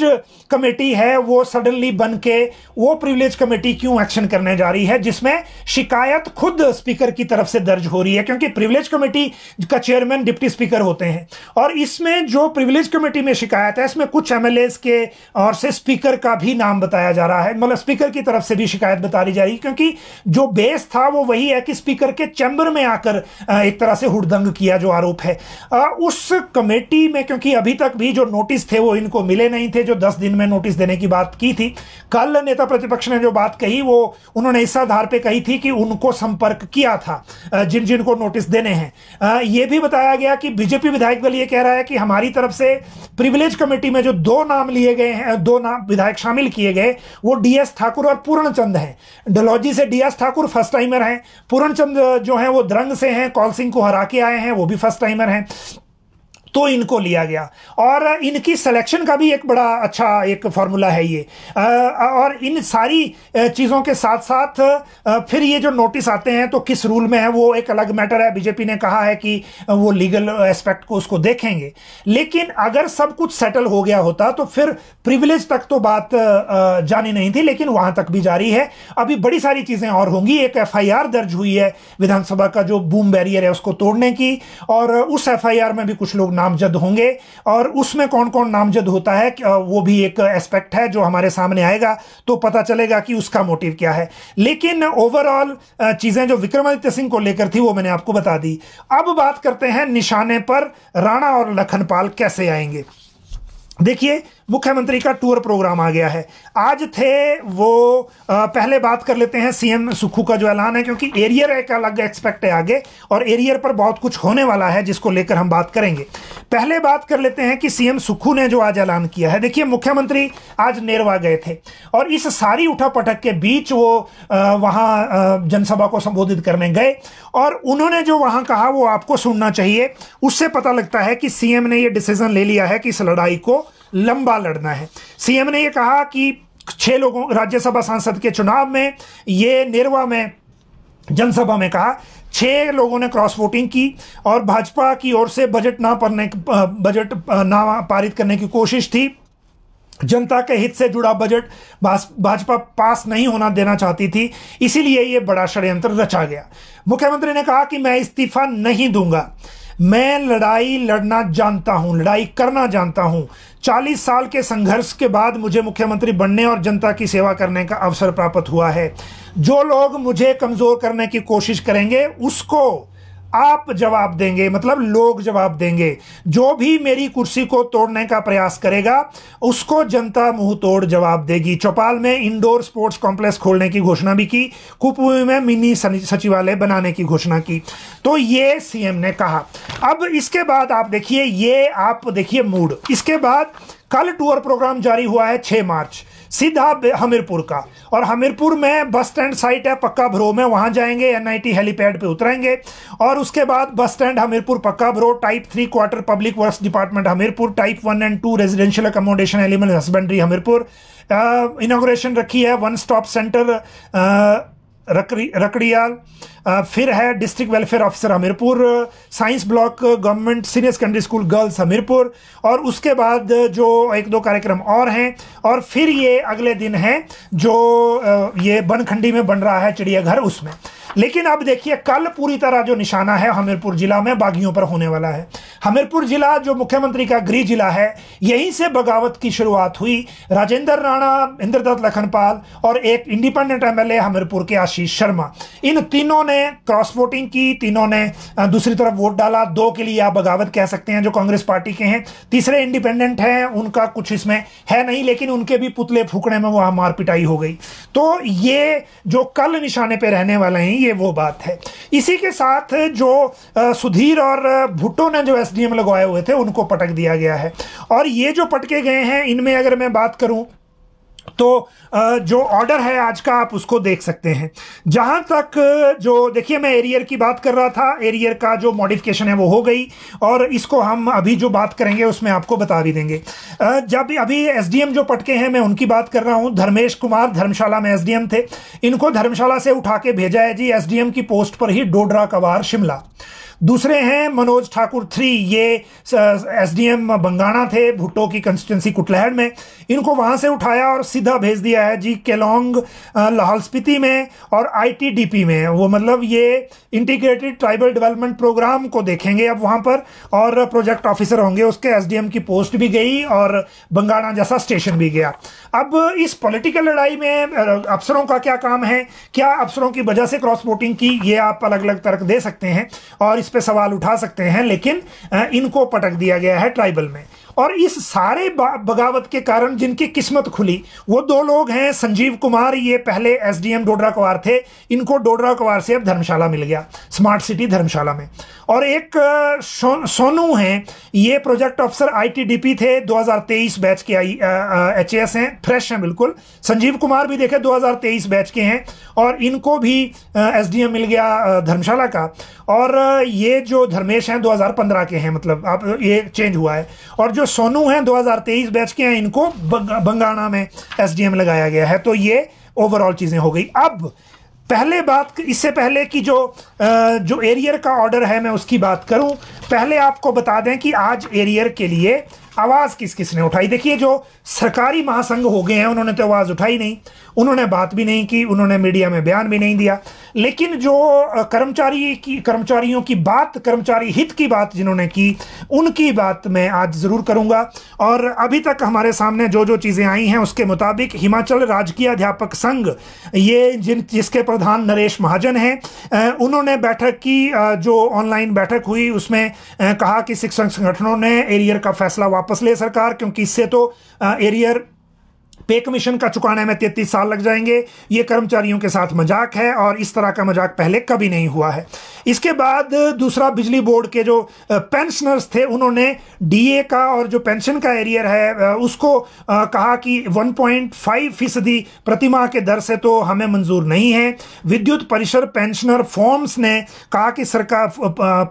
A: कमेटी है वो सडनली बन के वो प्रिविलेज कमेटी क्यों एक्शन करने जा रही है जिसमें शिकायत खुद स्पीकर की तरफ से दर्ज हो रही है क्योंकि प्रिविलेज कमेटी का चेयरमैन डिप्टी स्पीकर होते हैं और इसमें जो प्रिविलेज कमेटी में शिकायत है इसमें कुछ एमएलए के और से स्पीकर का भी नाम बताया जा रहा है मतलब स्पीकर की तरफ से भी शिकायत बता रही जा रही है क्योंकि जो बेस था वो वही है कि स्पीकर के चैम्बर में आकर एक तरह से हुड़दंग किया जो आरोप है आ, उस कमेटी में क्योंकि अभी तक भी जो नोटिस थे वो इनको मिले नहीं थे जो दस दिन में नोटिस देने की बात की थी कल नेता प्रतिपक्ष ने जो बात कही वो उन्होंने इस आधार पर कही थी कि उनको संपर्क किया था जिन जिन को नोटिस देने हैं ये भी बताया गया कि बीजेपी विधायक दल ये कह रहा है कि हमारी तरफ से प्रिविलेज कमेटी में जो दो नाम लिए गए हैं दो नाम विधायक शामिल किए गए वो डीएस ठाकुर और पूर्णचंद हैं डलौजी से डीएस ठाकुर फर्स्ट टाइमर हैं पूर्णचंद जो हैं वो द्रंग से हैं कौल को हरा के आए हैं वो भी फर्स्ट टाइमर हैं तो इनको लिया गया और इनकी सिलेक्शन का भी एक बड़ा अच्छा एक फार्मूला है ये और इन सारी चीज़ों के साथ साथ फिर ये जो नोटिस आते हैं तो किस रूल में है वो एक अलग मैटर है बीजेपी ने कहा है कि वो लीगल एस्पेक्ट को उसको देखेंगे लेकिन अगर सब कुछ सेटल हो गया होता तो फिर प्रिविलेज तक तो बात जानी नहीं थी लेकिन वहां तक भी जारी है अभी बड़ी सारी चीज़ें और होंगी एक एफ दर्ज हुई है विधानसभा का जो बूम बैरियर है उसको तोड़ने की और उस एफ में भी कुछ लोग नामजद होंगे और उसमें कौन कौन नामजद होता है वो भी एक एस्पेक्ट है जो हमारे सामने आएगा तो पता चलेगा कि उसका मोटिव क्या है लेकिन ओवरऑल चीज़ें जो विक्रमादित्य सिंह को लेकर थी वो मैंने आपको बता दी अब बात करते हैं निशाने पर राणा और लखनपाल कैसे आएंगे देखिए मुख्यमंत्री का टूर प्रोग्राम आ गया है आज थे वो आ, पहले बात कर लेते हैं सीएम सुखू का जो ऐलान है क्योंकि एरियर एक अलग एक्सपेक्ट है आगे और एरियर पर बहुत कुछ होने वाला है जिसको लेकर हम बात करेंगे पहले बात कर लेते हैं कि सीएम सुखू ने जो आज ऐलान किया है देखिए मुख्यमंत्री आज नेरवा गए थे और इस सारी उठापटक के बीच वो वहां जनसभा को संबोधित करने गए और उन्होंने जो वहां कहा वो आपको सुनना चाहिए उससे पता लगता है कि सीएम ने ये डिसीजन ले लिया है कि इस लड़ाई को लंबा लड़ना है सीएम ने यह कहा कि छह लोगों राज्यसभा सांसद के चुनाव में ये निर्वा में जनसभा में कहा छह लोगों ने क्रॉस वोटिंग की और भाजपा की ओर से बजट ना पढ़ने बजट ना पारित करने की कोशिश थी जनता के हित से जुड़ा बजट भाजपा पास नहीं होना देना चाहती थी इसीलिए यह बड़ा षड्यंत्र रचा गया मुख्यमंत्री ने कहा कि मैं इस्तीफा नहीं दूंगा मैं लड़ाई लड़ना जानता हूं लड़ाई करना जानता हूं 40 साल के संघर्ष के बाद मुझे मुख्यमंत्री बनने और जनता की सेवा करने का अवसर प्राप्त हुआ है जो लोग मुझे कमज़ोर करने की कोशिश करेंगे उसको आप जवाब देंगे मतलब लोग जवाब देंगे जो भी मेरी कुर्सी को तोड़ने का प्रयास करेगा उसको जनता मुंह तोड़ जवाब देगी चौपाल में इंडोर स्पोर्ट्स कॉम्प्लेक्स खोलने की घोषणा भी की कुपवी में मिनी सचिवालय बनाने की घोषणा की तो ये सीएम ने कहा अब इसके बाद आप देखिए ये आप देखिए मूड इसके बाद कल टूर प्रोग्राम जारी हुआ है छह मार्च सीधा हमीरपुर का और हमीरपुर में बस स्टैंड साइट है पक्का भ्रो में वहां जाएंगे एनआईटी हेलीपैड पे उतरेंगे और उसके बाद bus stand Hamirpur Pakka Bharo type three quarter public works department Hamirpur type one and two residential accommodation एलिमेंट हस्बेंड्री हमीरपुर इनाग्रेशन रखी है one stop centre Rakri Rakriyal फिर है district welfare officer Hamirpur science block government senior secondary school girls Hamirpur और उसके बाद जो एक दो कार्यक्रम और हैं और फिर ये अगले दिन हैं जो ये बनखंडी में बन रहा है चिड़ियाघर उसमें लेकिन अब देखिए कल पूरी तरह जो निशाना है हमीरपुर जिला में बागियों पर होने वाला है हमीरपुर जिला जो मुख्यमंत्री का गृह जिला है यहीं से बगावत की शुरुआत हुई राजेंद्र राणा इंद्रदत्त लखनपाल और एक इंडिपेंडेंट एमएलए हमीरपुर के आशीष शर्मा इन तीनों ने क्रॉस वोटिंग की तीनों ने दूसरी तरफ वोट डाला दो के लिए आप बगावत कह सकते हैं जो कांग्रेस पार्टी के हैं तीसरे इंडिपेंडेंट हैं उनका कुछ इसमें है नहीं लेकिन उनके भी पुतले फूकने में वहां मारपिटाई हो गई तो ये जो कल निशाने पर रहने वाले हैं ये वो बात है इसी के साथ जो सुधीर और भुट्टो ने जो एसडीएम लगवाए हुए थे उनको पटक दिया गया है और ये जो पटके गए हैं इनमें अगर मैं बात करूं तो जो ऑर्डर है आज का आप उसको देख सकते हैं जहां तक जो देखिए मैं एरियर की बात कर रहा था एरियर का जो मॉडिफिकेशन है वो हो गई और इसको हम अभी जो बात करेंगे उसमें आपको बता भी देंगे जब अभी एसडीएम जो पटके हैं मैं उनकी बात कर रहा हूं धर्मेश कुमार धर्मशाला में एसडीएम थे इनको धर्मशाला से उठा के भेजा है जी एसडीएम की पोस्ट पर ही डोडरा कवार शिमला दूसरे हैं मनोज ठाकुर थ्री ये एसडीएम बंगाणा थे भुट्टो की कंस्टिट्यूंसी कुटलहड़ में इनको वहां से उठाया और सीधा भेज दिया है जी केलोंग लाहौल स्पीति में और आईटीडीपी में वो मतलब ये इंटीग्रेटेड ट्राइबल डेवलपमेंट प्रोग्राम को देखेंगे अब वहां पर और प्रोजेक्ट ऑफिसर होंगे उसके एस की पोस्ट भी गई और बंगाणा जैसा स्टेशन भी गया अब इस पॉलिटिकल लड़ाई में अफसरों का क्या काम है क्या अफसरों की वजह से क्रॉस वोटिंग की ये आप अलग अलग तर्क दे सकते हैं और इस पे सवाल उठा सकते हैं लेकिन इनको पटक दिया गया है ट्राइबल में और इस सारे बगावत के कारण जिनकी किस्मत खुली वो दो लोग हैं संजीव कुमार ये पहले एसडीएम डोडरा कुमार थे इनको डोडरा कुमार से अब धर्मशाला मिल गया स्मार्ट सिटी धर्मशाला में और एक सोनू हैं ये प्रोजेक्ट ऑफिसर आईटीडीपी थे 2023 बैच के आई एच एस हैं फ्रेश हैं बिल्कुल संजीव कुमार भी देखे 2023 बैच के हैं और इनको भी एम मिल गया धर्मशाला का और ये जो धर्मेश हैं पंद्रह के हैं मतलब आप ये चेंज हुआ है और जो जो सोनू हैं 2023 बैच के हैं इनको बंगाणा में एसडीएम लगाया गया है तो ये ओवरऑल चीज़ें हो गई अब पहले बात इससे पहले कि जो जो एरियर e का ऑर्डर है मैं उसकी बात करूं पहले आपको बता दें कि आज एरियर e के लिए आवाज़ किस किस ने उठाई देखिए जो सरकारी महासंघ हो गए हैं उन्होंने तो आवाज़ उठाई नहीं उन्होंने बात भी नहीं की उन्होंने मीडिया में बयान भी नहीं दिया लेकिन जो कर्मचारी की कर्मचारियों की बात कर्मचारी हित की बात जिन्होंने की उनकी बात मैं आज ज़रूर करूंगा और अभी तक हमारे सामने जो जो चीज़ें आई हैं उसके मुताबिक हिमाचल राजकीय अध्यापक संघ ये जिन जिसके प्रधान नरेश महाजन हैं उन्होंने बैठक की जो ऑनलाइन बैठक हुई उसमें कहा कि शिक्षक संगठनों ने एरियर का फैसला वापस वापस ले सरकार क्योंकि इससे तो एरियर पे कमीशन का चुकाने में तैतीस साल लग जाएंगे ये कर्मचारियों के साथ मजाक है और इस तरह का मजाक पहले कभी नहीं हुआ है इसके बाद दूसरा बिजली बोर्ड के जो पेंशनर्स थे उन्होंने डीए का और जो पेंशन का एरियर है उसको कहा कि 1.5 फीसदी प्रतिमा के दर से तो हमें मंजूर नहीं है विद्युत परिसर पेंशनर फॉर्म्स ने कहा कि सरकार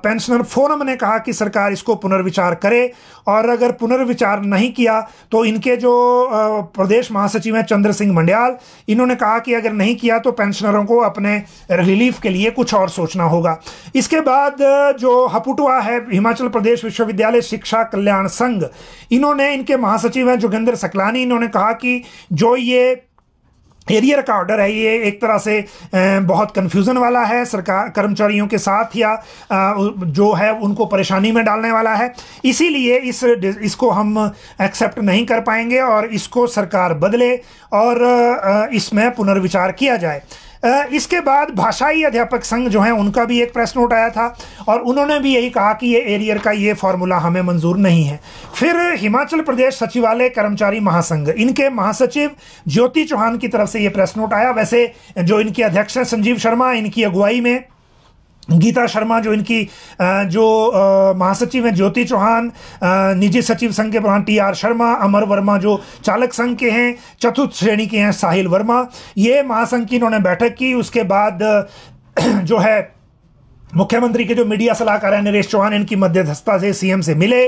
A: पेंशनर फोरम ने कहा कि सरकार इसको पुनर्विचार करे और अगर पुनर्विचार नहीं किया तो इनके जो प्रदेश प्रदेश महासचिव हैं चंद्र सिंह मंडयाल इन्होंने कहा कि अगर नहीं किया तो पेंशनरों को अपने रिलीफ के लिए कुछ और सोचना होगा इसके बाद जो हपुटुआ है हिमाचल प्रदेश विश्वविद्यालय शिक्षा कल्याण संघ इन्होंने इनके महासचिव हैं जोगिंदर सकलानी इन्होंने कहा कि जो ये एरियर का ऑर्डर है ये एक तरह से बहुत कन्फ्यूज़न वाला है सरकार कर्मचारियों के साथ या जो है उनको परेशानी में डालने वाला है इसीलिए इस इसको हम एक्सेप्ट नहीं कर पाएंगे और इसको सरकार बदले और इसमें पुनर्विचार किया जाए इसके बाद भाषाई अध्यापक संघ जो है उनका भी एक प्रेस नोट आया था और उन्होंने भी यही कहा कि ये एरियर का ये फॉर्मूला हमें मंजूर नहीं है फिर हिमाचल प्रदेश सचिवालय कर्मचारी महासंघ इनके महासचिव ज्योति चौहान की तरफ से ये प्रेस नोट आया वैसे जो इनके अध्यक्ष हैं संजीव शर्मा इनकी अगुवाई में गीता शर्मा जो इनकी जो महासचिव हैं ज्योति चौहान निजी सचिव संघ के प्रधान टी आर शर्मा अमर वर्मा जो चालक संघ के हैं चतुर्थ श्रेणी के हैं साहिल वर्मा ये महासंघ की इन्होंने बैठक की उसके बाद <clears throat> जो है मुख्यमंत्री के जो मीडिया सलाहकार हैं नरेश चौहान इनकी मध्यस्थता से सीएम से मिले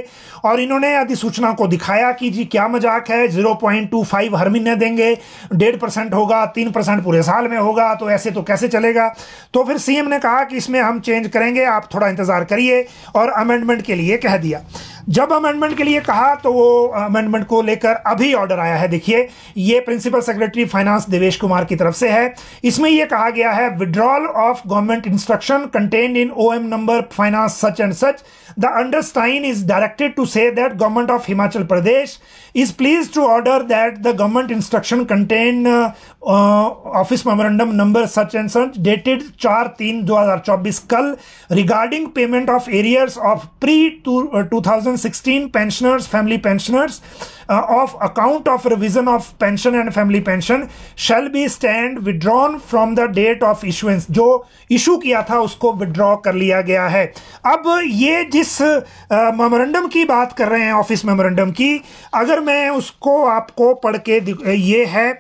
A: और इन्होंने अधिसूचना को दिखाया कि जी क्या मजाक है 0.25 हर महीने देंगे डेढ़ परसेंट होगा तीन परसेंट पूरे साल में होगा तो ऐसे तो कैसे चलेगा तो फिर सीएम ने कहा कि इसमें हम चेंज करेंगे आप थोड़ा इंतज़ार करिए और अमेंडमेंट के लिए कह दिया जब अमेंडमेंट के लिए कहा तो वो अमेंडमेंट को लेकर अभी ऑर्डर आया है देखिए ये principal secretary finance Devesh Kumar की तरफ से है इसमें यह कहा गया है withdrawal of government instruction contained in O M number finance such and such the undersigned is directed to say that government of Himachal Pradesh is pleased to order that the government instruction contain office memorandum number such and such dated चार तीन दो हजार चौबीस कल regarding payment of arrears of pre to two thousand sixteen pensioners family pensioners of account of revision of pension and family pension shall be stand withdrawn from the date of issuance जो issue किया था उसको withdraw कर लिया गया है अब ये जिस मेमोरेंडम uh, की बात कर रहे हैं ऑफिस मेमोरेंडम की अगर मैं उसको आपको पढ़ के ये है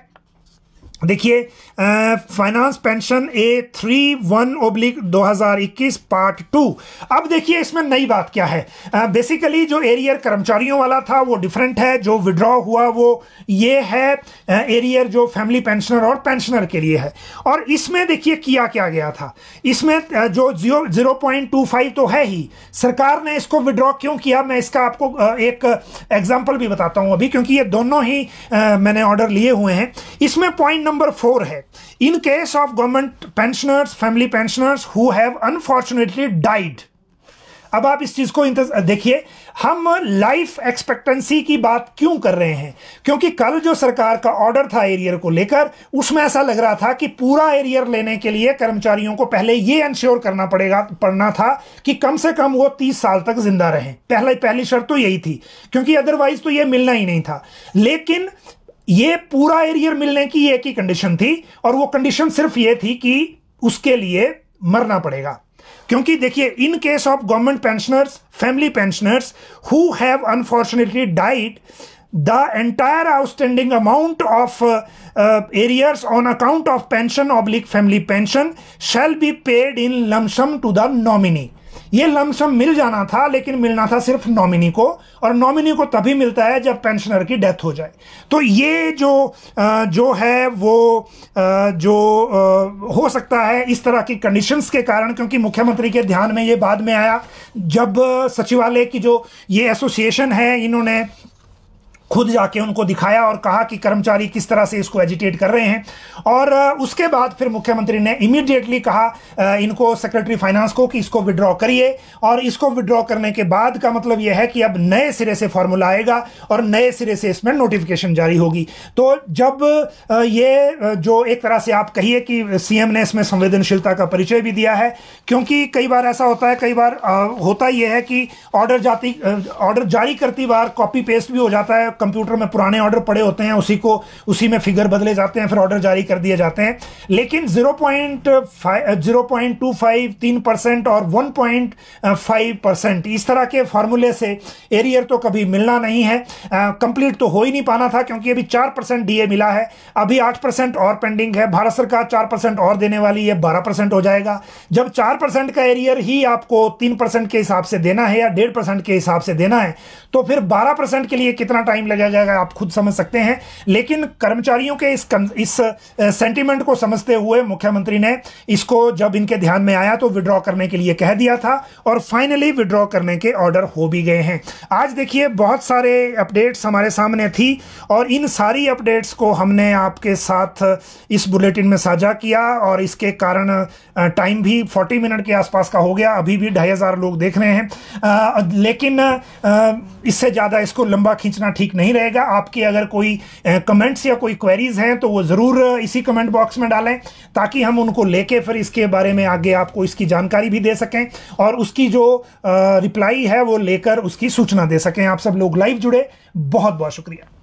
A: देखिए finance pension A three one oblique दो हज़ार इक्कीस पार्ट टू अब देखिए इसमें नई बात क्या है बेसिकली जो एरियर कर्मचारियों वाला था वो डिफरेंट है जो विड्रॉ हुआ वो ये है एरियर जो फैमिली पेंशनर और पेंशनर के लिए है और इसमें देखिए किया क्या गया था इसमें जो zero zero point two five तो है ही सरकार ने इसको विड्रॉ क्यों किया मैं इसका आपको एक एग्जाम्पल भी बताता हूँ अभी क्योंकि ये दोनों ही मैंने ऑर्डर लिए हुए हैं इसमें पॉइंट नंबर फोर है in case of government pensioners family pensioners who have unfortunately died अब आप इस चीज को देखिए हम लाइफ एक्सपेक्टेंसी की बात क्यों कर रहे हैं क्योंकि कल जो सरकार का ऑर्डर था एरियर को लेकर उसमें ऐसा लग रहा था कि पूरा एरियर लेने के लिए कर्मचारियों को पहले यह इंश्योर करना पड़ेगा पड़ना था कि कम से कम वो तीस साल तक जिंदा रहें पहले पहली शर्त तो यही थी क्योंकि अदरवाइज तो यह मिलना ही नहीं था लेकिन ये पूरा एरियर मिलने की एक ही कंडीशन थी और वो कंडीशन सिर्फ ये थी कि उसके लिए मरना पड़ेगा क्योंकि देखिए in case of government pensioners family pensioners who have unfortunately died the entire outstanding amount of arrears on account of pension oblique family pension shall be paid in lump sum to the nominee ये lump sum मिल जाना था लेकिन मिलना था सिर्फ nominee को और नॉमिनी को तभी मिलता है जब पेंशनर की डेथ हो जाए तो ये जो जो है वो जो हो सकता है इस तरह की कंडीशंस के कारण क्योंकि मुख्यमंत्री के ध्यान में ये बाद में आया जब सचिवालय की जो ये एसोसिएशन है इन्होंने खुद जाके उनको दिखाया और कहा कि कर्मचारी किस तरह से इसको एजिटेट कर रहे हैं और उसके बाद फिर मुख्यमंत्री ने इमीडिएटली कहा इनको सेक्रेटरी फाइनेंस को कि इसको विड्रॉ करिए और इसको विड्रॉ करने के बाद का मतलब यह है कि अब नए सिरे से फॉर्मूला आएगा और नए सिरे से इसमें नोटिफिकेशन जारी होगी तो जब ये जो एक तरह से आप कहिए कि सीएम ने इसमें संवेदनशीलता का परिचय भी दिया है क्योंकि कई बार ऐसा होता है कई बार होता यह है कि ऑर्डर जाती ऑर्डर जारी करती बार कॉपी पेस्ट भी हो जाता है कंप्यूटर में पुराने ऑर्डर पड़े होते हैं उसी को उसी में फिगर बदले जाते हैं फिर ऑर्डर जारी कर दिए जाते हैं लेकिन zero point zero point two five तीन परसेंट और वन पॉइंट फाइव परसेंट इस तरह के फार्मूले से एरियर तो कभी मिलना नहीं है कंप्लीट तो हो ही नहीं पाना था क्योंकि अभी चार परसेंट डीए मिला है अभी आठ परसेंट और पेंडिंग है भारत सरकार चार परसेंट और देने वाली है बारह परसेंट हो जाएगा जब चार परसेंट का एरियर ही आपको तीन परसेंट के हिसाब से देना है या डेढ़ परसेंट के हिसाब से देना है तो फिर बारह परसेंट के लिए कितना टाइम टाइम लगा जाएगा आप खुद समझ सकते हैं लेकिन कर्मचारियों के इस इस सेंटिमेंट को समझते हुए मुख्यमंत्री ने इसको जब इनके ध्यान में आया तो विड्रॉ करने के लिए कह दिया था और फाइनली विड्रॉ करने के ऑर्डर हो भी गए हैं आज देखिए बहुत सारे अपडेट्स हमारे सामने थी और इन सारी अपडेट्स को हमने आपके साथ इस बुलेटिन में साझा किया और इसके कारण टाइम भी 40 मिनट के आसपास का हो गया अभी भी ढाई हज़ार लोग देख रहे हैं आ, लेकिन आ, इससे ज़्यादा इसको लंबा खींचना ठीक ठीक नहीं रहेगा आपके अगर कोई कमेंट्स या कोई क्वेरीज हैं तो वो ज़रूर इसी कमेंट बॉक्स में डालें ताकि हम उनको लेके फिर इसके बारे में आगे आपको इसकी जानकारी भी दे सकें और उसकी जो रिप्लाई है वो लेकर उसकी सूचना दे सकें आप सब लोग लाइव जुड़े बहुत बहुत शुक्रिया